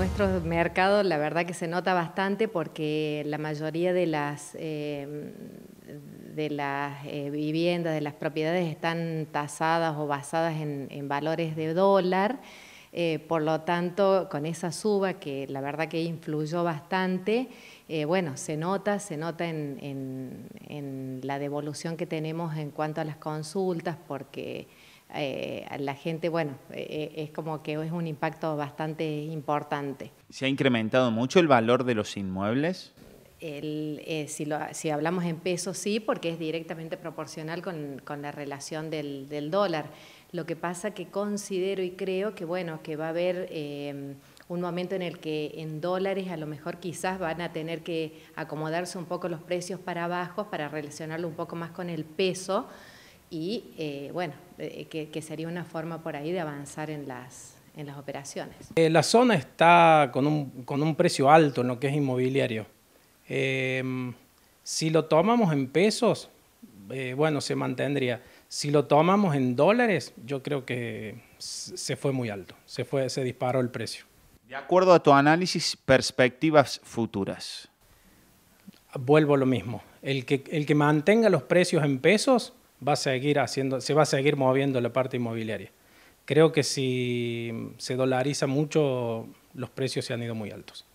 nuestro mercado la verdad que se nota bastante porque la mayoría de las, eh, de las eh, viviendas, de las propiedades están tasadas o basadas en, valores de dólar. Eh, por lo tanto, con esa suba que la verdad que influyó bastante, bueno, se nota, se nota en, en, en, la devolución que tenemos en cuanto a las consultas, porque a eh, la gente, bueno, eh, eh, es como que es un impacto bastante importante. ¿Se ha incrementado mucho el valor de los inmuebles? si, si, hablamos en pesos, sí, porque es directamente proporcional con, con la relación del, del, dólar. Lo que pasa que considero y creo que, bueno, que va a haber un momento en el que en dólares a lo mejor quizás van a tener que acomodarse un poco los precios para abajo para relacionarlo un poco más con el peso, y eh, bueno, eh, que, sería una forma por ahí de avanzar en las, en las operaciones. Eh, la zona está con un, con un, precio alto en lo que es inmobiliario. si lo tomamos en pesos, bueno, se mantendría. Si lo tomamos en dólares, yo creo que se fue muy alto, se, fue, se disparó el precio. De acuerdo a tu análisis, perspectivas futuras. Vuelvo a lo mismo. El que, el que mantenga los precios en pesos a seguir haciendo, se va a seguir moviendo la parte inmobiliaria. Creo que si se dolariza mucho, los precios se han ido muy altos.